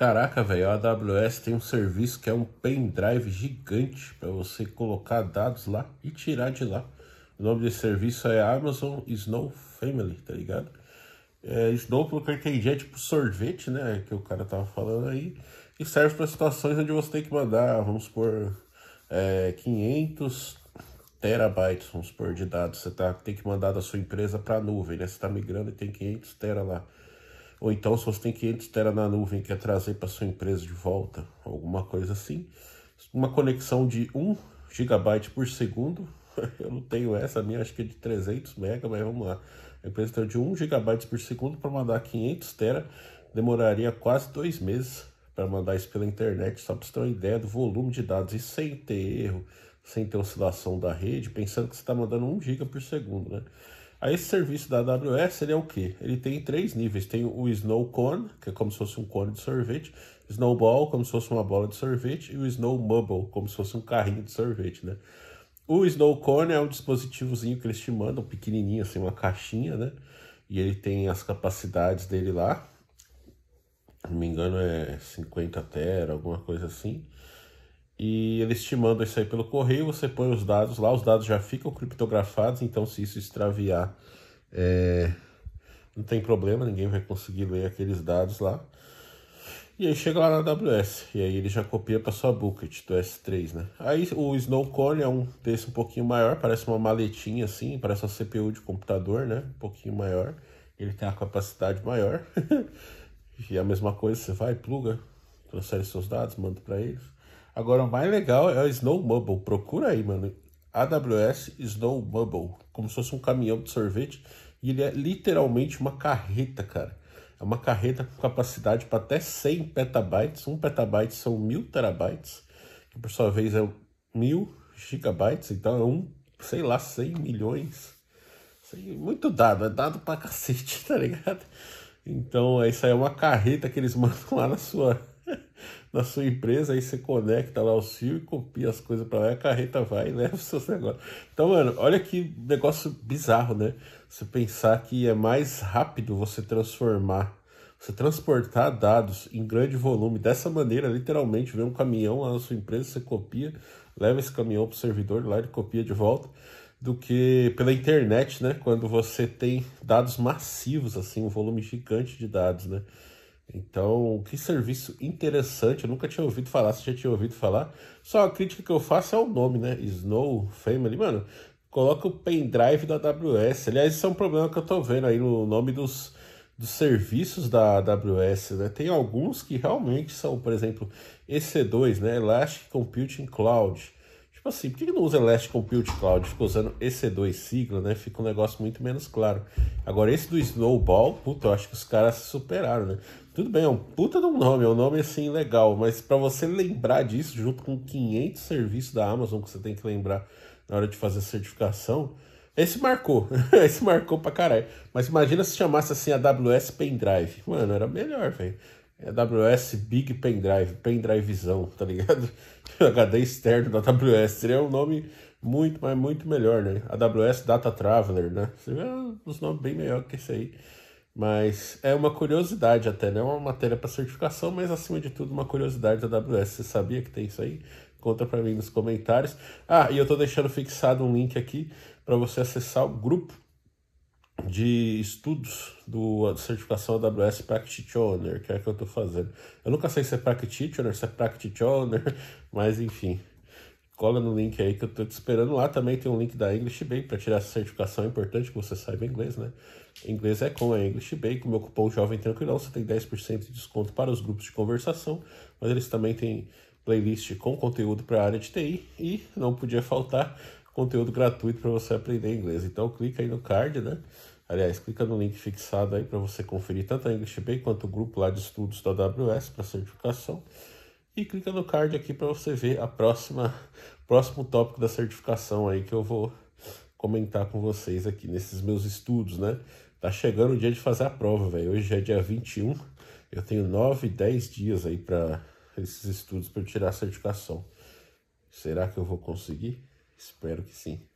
Caraca, velho, a AWS tem um serviço que é um pendrive gigante para você colocar dados lá e tirar de lá. O nome desse serviço é Amazon Snow Family, tá ligado? É, Snow, pelo que eu entendi, é tipo sorvete, né? Que o cara tava falando aí. E serve para situações onde você tem que mandar, vamos supor, é, 500 terabytes, vamos supor, de dados. Você tá, tem que mandar da sua empresa para a nuvem, né? Você tá migrando e tem 500 tera lá. Ou então, se você tem 500 tera na nuvem e quer trazer para sua empresa de volta, alguma coisa assim, uma conexão de 1 gigabyte por segundo, eu não tenho essa, a minha acho que é de 300 mega, mas vamos lá. A empresa tem de 1 gigabyte por segundo para mandar 500 tera, demoraria quase dois meses para mandar isso pela internet, só para você ter uma ideia do volume de dados e sem ter erro, sem ter oscilação da rede, pensando que você está mandando 1 giga por segundo, né? esse serviço da AWS, ele é o quê? Ele tem três níveis. Tem o Snow Cone, que é como se fosse um cone de sorvete, Snowball, como se fosse uma bola de sorvete, e o Snow Mubble, como se fosse um carrinho de sorvete, né? O Snow Cone é um dispositivozinho que eles te mandam, pequenininho, assim, uma caixinha, né? E ele tem as capacidades dele lá. Se não me engano, é 50 tera, alguma coisa assim e eles te mandam isso aí pelo correio, você põe os dados lá, os dados já ficam criptografados, então se isso extraviar, é, não tem problema, ninguém vai conseguir ler aqueles dados lá. E aí chega lá na AWS, e aí ele já copia para sua bucket do S3, né? Aí o Snow é um desse um pouquinho maior, parece uma maletinha assim, parece uma CPU de computador, né? Um pouquinho maior, ele tem a capacidade maior. e a mesma coisa, você vai, pluga, transfere seus dados, manda para eles. Agora, o mais legal é o Snow Mumble. Procura aí, mano. AWS Snow Mumble. Como se fosse um caminhão de sorvete. E ele é literalmente uma carreta, cara. É uma carreta com capacidade para até 100 petabytes. 1 petabyte são 1000 terabytes. Que por sua vez é 1000 gigabytes. Então é um, sei lá, 100 milhões. Muito dado, é dado pra cacete, tá ligado? Então, isso aí é uma carreta que eles mandam lá na sua na sua empresa, aí você conecta lá o fio e copia as coisas para lá, a carreta vai e leva os seus negócios. Então, mano, olha que negócio bizarro, né? Você pensar que é mais rápido você transformar, você transportar dados em grande volume dessa maneira, literalmente, vem um caminhão lá na sua empresa, você copia, leva esse caminhão pro servidor lá, ele copia de volta do que pela internet, né? Quando você tem dados massivos, assim, um volume gigante de dados, né? Então, que serviço interessante, eu nunca tinha ouvido falar, se já tinha ouvido falar. Só a crítica que eu faço é o nome, né? Snow Family, mano. Coloca o pendrive da AWS. Aliás, isso é um problema que eu tô vendo aí no nome dos, dos serviços da AWS, né? Tem alguns que realmente são, por exemplo, EC2, né? Elastic Computing Cloud. Tipo assim, por que não usa elastic Compute Cloud? ficou tipo, usando EC2 sigla, né? Fica um negócio muito menos claro. Agora, esse do Snowball, puta, eu acho que os caras se superaram, né? Tudo bem, é um puta de um nome, é um nome assim legal, mas para você lembrar disso, junto com 500 serviços da Amazon que você tem que lembrar na hora de fazer a certificação, esse marcou, esse marcou pra caralho. Mas imagina se chamasse assim AWS Pendrive. Mano, era melhor, velho. É AWS Big Pendrive, Pendrivezão, tá ligado? HD externo da AWS, seria um nome muito, mas muito melhor, né? AWS Data Traveler, né? Seria uns nomes bem melhor que esse aí. Mas é uma curiosidade até, né? É uma matéria para certificação, mas acima de tudo uma curiosidade da AWS. Você sabia que tem isso aí? Conta para mim nos comentários. Ah, e eu tô deixando fixado um link aqui para você acessar o grupo de estudos do certificação AWS Practitioner, que é a que eu estou fazendo. Eu nunca sei se é Practitioner, se é Practitioner, mas enfim. Cola no link aí que eu estou te esperando lá. Também tem um link da English Bay para tirar essa certificação. É importante que você saiba inglês, né? Inglês é com a English Bay. Com o meu cupom Jovem Tranquilão, você tem 10% de desconto para os grupos de conversação. Mas eles também têm playlist com conteúdo para a área de TI. E não podia faltar conteúdo gratuito para você aprender inglês. Então clica aí no card, né? Aliás, clica no link fixado aí para você conferir tanto a English Bay quanto o grupo lá de estudos da AWS para certificação. E clica no card aqui para você ver a próxima próximo tópico da certificação aí que eu vou comentar com vocês aqui nesses meus estudos, né? Tá chegando o dia de fazer a prova, velho. Hoje é dia 21. Eu tenho 9, 10 dias aí para esses estudos para tirar a certificação. Será que eu vou conseguir? Espero que sim.